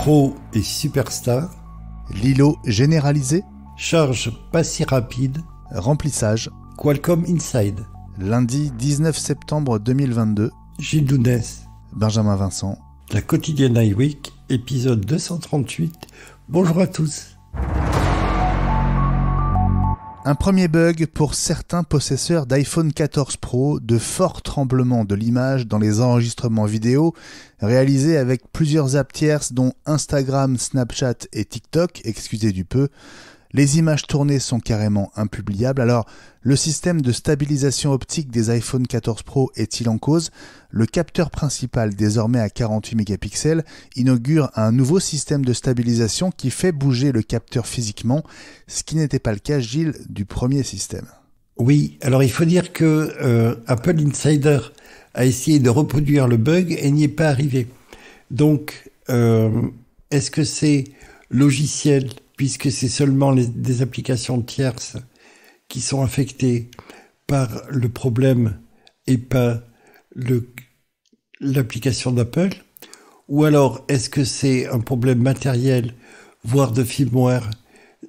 Pro et Superstar, Lilo généralisé, charge pas si rapide, remplissage, Qualcomm Inside, lundi 19 septembre 2022, Gilles Dounès, Benjamin Vincent, la quotidienne Week épisode 238. Bonjour à tous. Un premier bug pour certains possesseurs d'iPhone 14 Pro, de forts tremblements de l'image dans les enregistrements vidéo réalisés avec plusieurs apps tierces dont Instagram, Snapchat et TikTok, excusez du peu. Les images tournées sont carrément impubliables. Alors, le système de stabilisation optique des iPhone 14 Pro est-il en cause Le capteur principal, désormais à 48 mégapixels, inaugure un nouveau système de stabilisation qui fait bouger le capteur physiquement, ce qui n'était pas le cas, Gilles, du premier système. Oui, alors il faut dire que euh, Apple Insider a essayé de reproduire le bug et n'y est pas arrivé. Donc, euh, est-ce que c'est logiciel puisque c'est seulement des applications tierces qui sont affectées par le problème et pas l'application d'Apple Ou alors est-ce que c'est un problème matériel, voire de firmware,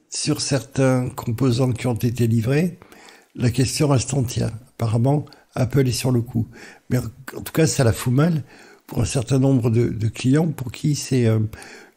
sur certains composants qui ont été livrés La question reste entière. Apparemment, Apple est sur le coup. Mais en tout cas, ça la fout mal pour un certain nombre de, clients pour qui c'est euh,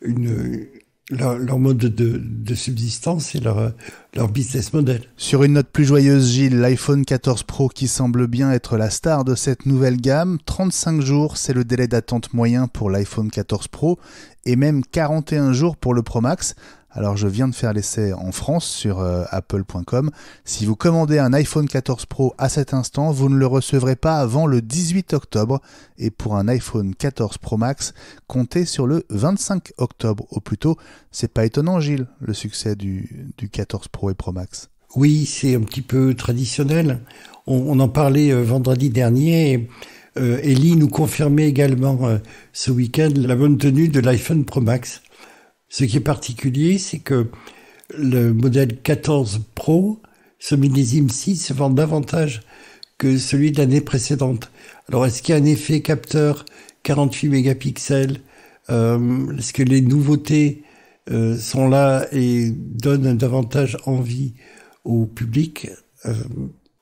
une, leur, mode de, subsistance et leur, leur business model. Sur une note plus joyeuse, Gilles, l'iPhone 14 Pro qui semble bien être la star de cette nouvelle gamme, 35 jours, c'est le délai d'attente moyen pour l'iPhone 14 Pro et même 41 jours pour le Pro Max. Alors je viens de faire l'essai en France sur euh, apple.com. Si vous commandez un iPhone 14 Pro à cet instant, vous ne le recevrez pas avant le 18 octobre. Et pour un iPhone 14 Pro Max, comptez sur le 25 octobre au plus tôt. C'est pas étonnant, Gilles, le succès du, 14 Pro et Pro Max. Oui, c'est un petit peu traditionnel. On, en parlait euh, vendredi dernier. Euh, Ellie nous confirmait également ce week-end la bonne tenue de l'iPhone Pro Max. Ce qui est particulier, c'est que le modèle 14 Pro, ce millésime 6, se vend davantage que celui de l'année précédente. Alors, est-ce qu'il y a un effet capteur 48 mégapixels euh, Est-ce que les nouveautés euh, sont là et donnent davantage envie au public euh,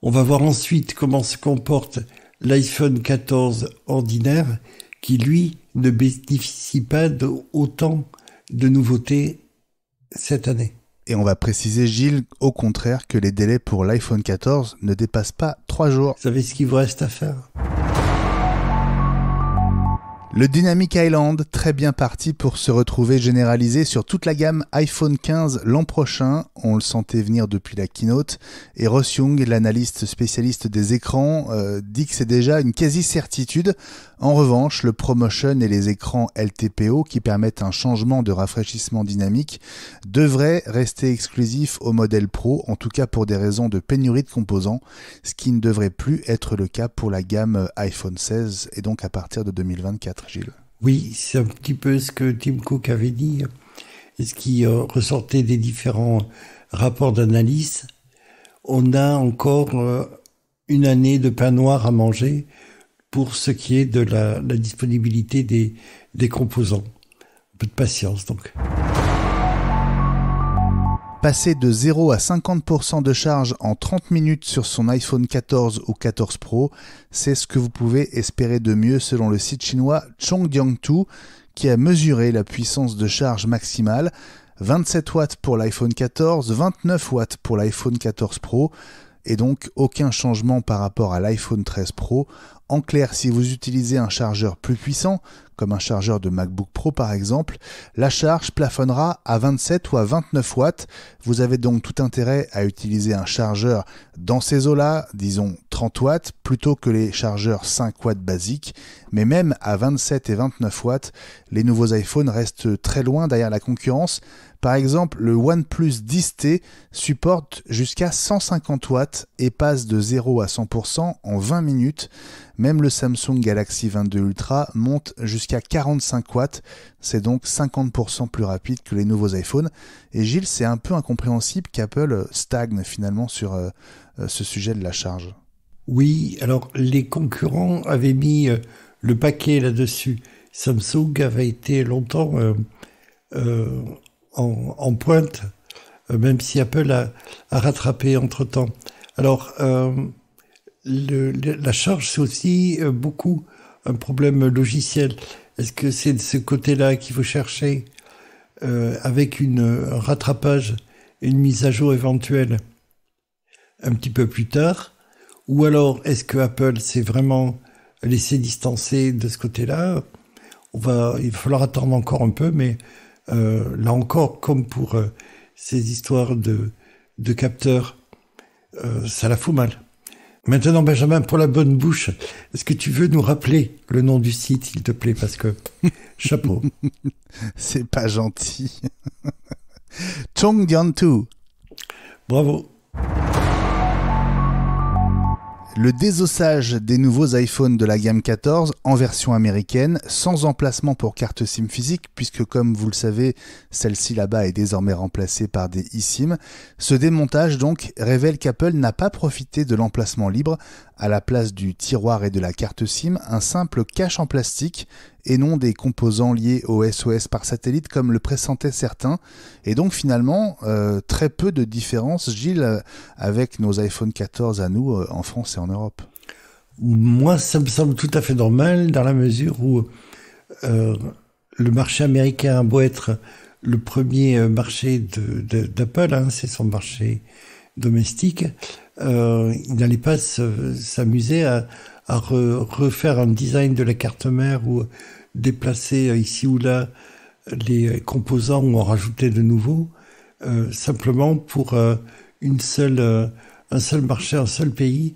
On va voir ensuite comment se comporte l'iPhone 14 ordinaire, qui lui ne bénéficie pas autant de nouveautés cette année. Et on va préciser, Gilles, au contraire, que les délais pour l'iPhone 14 ne dépassent pas 3 jours. Vous savez ce qu'il vous reste à faire le Dynamic Island, très bien parti pour se retrouver généralisé sur toute la gamme iPhone 15 l'an prochain, on le sentait venir depuis la keynote, et Ross Young, l'analyste spécialiste des écrans, euh, dit que c'est déjà une quasi-certitude. En revanche, le ProMotion et les écrans LTPO qui permettent un changement de rafraîchissement dynamique devraient rester exclusifs au modèle Pro, en tout cas pour des raisons de pénurie de composants, ce qui ne devrait plus être le cas pour la gamme iPhone 16 et donc à partir de 2024. Oui, c'est un petit peu ce que Tim Cook avait dit, ce qui euh, ressortait des différents rapports d'analyse. On a encore euh, une année de pain noir à manger pour ce qui est de la, disponibilité des, des composants. Un peu de patience donc. Passer de 0 à 50% de charge en 30 minutes sur son iPhone 14 ou 14 Pro, c'est ce que vous pouvez espérer de mieux selon le site chinois chongdiang qui a mesuré la puissance de charge maximale 27 watts pour l'iPhone 14, 29 watts pour l'iPhone 14 Pro et donc aucun changement par rapport à l'iPhone 13 Pro. En clair, si vous utilisez un chargeur plus puissant, comme un chargeur de MacBook Pro par exemple, la charge plafonnera à 27 ou à 29 watts. Vous avez donc tout intérêt à utiliser un chargeur dans ces eaux-là, disons 30 watts, plutôt que les chargeurs 5 watts basiques. Mais même à 27 et 29 watts, les nouveaux iPhones restent très loin derrière la concurrence par exemple, le OnePlus 10T supporte jusqu'à 150 watts et passe de 0 à 100% en 20 minutes. Même le Samsung Galaxy 22 Ultra monte jusqu'à 45 watts. C'est donc 50% plus rapide que les nouveaux iPhones. Et Gilles, c'est un peu incompréhensible qu'Apple stagne finalement sur euh, euh, ce sujet de la charge. Oui, alors les concurrents avaient mis euh, le paquet là-dessus. Samsung avait été longtemps en, pointe, euh, même si Apple a, rattrapé entre-temps. Alors, euh, la charge, c'est aussi euh, beaucoup un problème logiciel. Est-ce que c'est de ce côté-là qu'il faut chercher avec une, un rattrapage et une mise à jour éventuelle un petit peu plus tard Ou alors, est-ce que Apple s'est vraiment laissé distancer de ce côté-là il va falloir attendre encore un peu, mais euh, là encore, comme pour euh, ces histoires de, capteurs, euh, ça la fout mal. Maintenant, Benjamin, pour la bonne bouche, est-ce que tu veux nous rappeler le nom du site, s'il te plaît Parce que, chapeau. C'est pas gentil. tu. Bravo. Le désossage des nouveaux iPhones de la gamme 14 en version américaine, sans emplacement pour carte SIM physique, puisque comme vous le savez, celle-ci là-bas est désormais remplacée par des eSIM. Ce démontage donc révèle qu'Apple n'a pas profité de l'emplacement libre à la place du tiroir et de la carte SIM, un simple cache en plastique et non des composants liés au SOS par satellite comme le pressentaient certains. Et donc finalement, euh, très peu de différence, Gilles, avec nos iPhone 14 à nous euh, en France et en Europe. Moi, ça me semble tout à fait normal dans la mesure où euh, le marché américain, a beau être le premier marché d'Apple, de, hein, c'est son marché domestique, euh, il n'allait pas s'amuser à, refaire un design de la carte mère ou déplacer euh, ici ou là les euh, composants ou en rajouter de nouveaux, simplement pour une seule, un seul marché, un seul pays,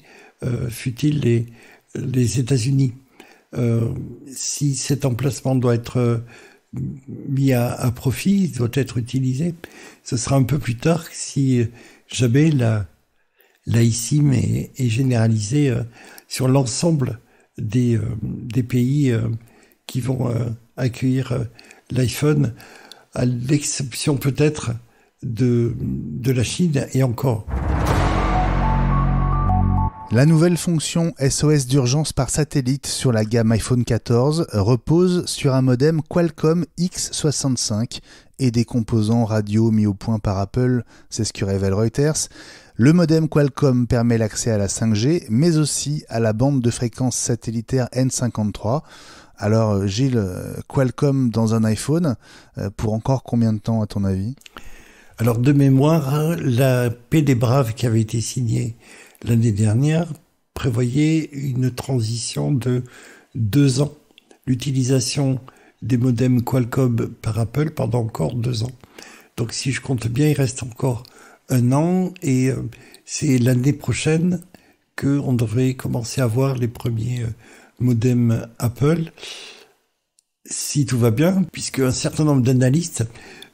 fut-il les, les États-Unis. si cet emplacement doit être mis à, profit, doit être utilisé, ce sera un peu plus tard si Jamais la iSIM est, est généralisé euh, sur l'ensemble des, euh, pays euh, qui vont accueillir l'iPhone, à l'exception peut-être de, de la Chine et encore. La nouvelle fonction SOS d'urgence par satellite sur la gamme iPhone 14 repose sur un modem Qualcomm X65 et des composants radio mis au point par Apple, c'est ce que révèle Reuters. Le modem Qualcomm permet l'accès à la 5G, mais aussi à la bande de fréquence satellitaire N53. Alors euh, Gilles, euh, Qualcomm dans un iPhone, euh, pour encore combien de temps à ton avis Alors de mémoire, la paix des braves qui avait été signée l'année dernière prévoyait une transition de deux ans. L'utilisation des modems Qualcomm par Apple pendant encore deux ans. Donc si je compte bien, il reste encore un an et euh, c'est l'année prochaine qu'on devrait commencer à voir les premiers euh, modems Apple, si tout va bien, puisque un certain nombre d'analystes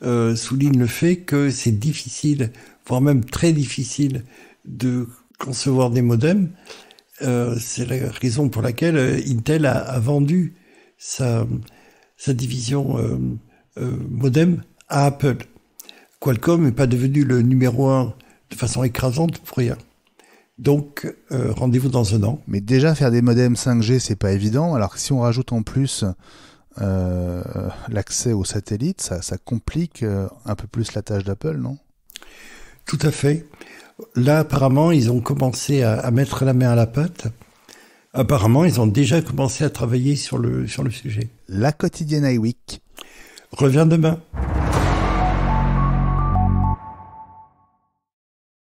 euh, soulignent le fait que c'est difficile, voire même très difficile, de concevoir des modems. c'est la raison pour laquelle Intel a vendu sa, sa division euh, euh, modem à Apple. Qualcomm n'est pas devenu le numéro un de façon écrasante pour rien. Donc, euh, rendez-vous dans un an. Mais déjà, faire des modems 5G, c'est pas évident. Alors si on rajoute en plus l'accès aux satellites, ça, complique un peu plus la tâche d'Apple, non Tout à fait. Là, apparemment, ils ont commencé à, à mettre la main à la pâte. Apparemment, ils ont déjà commencé à travailler sur le, sur le sujet. La quotidienne iWeek revient demain.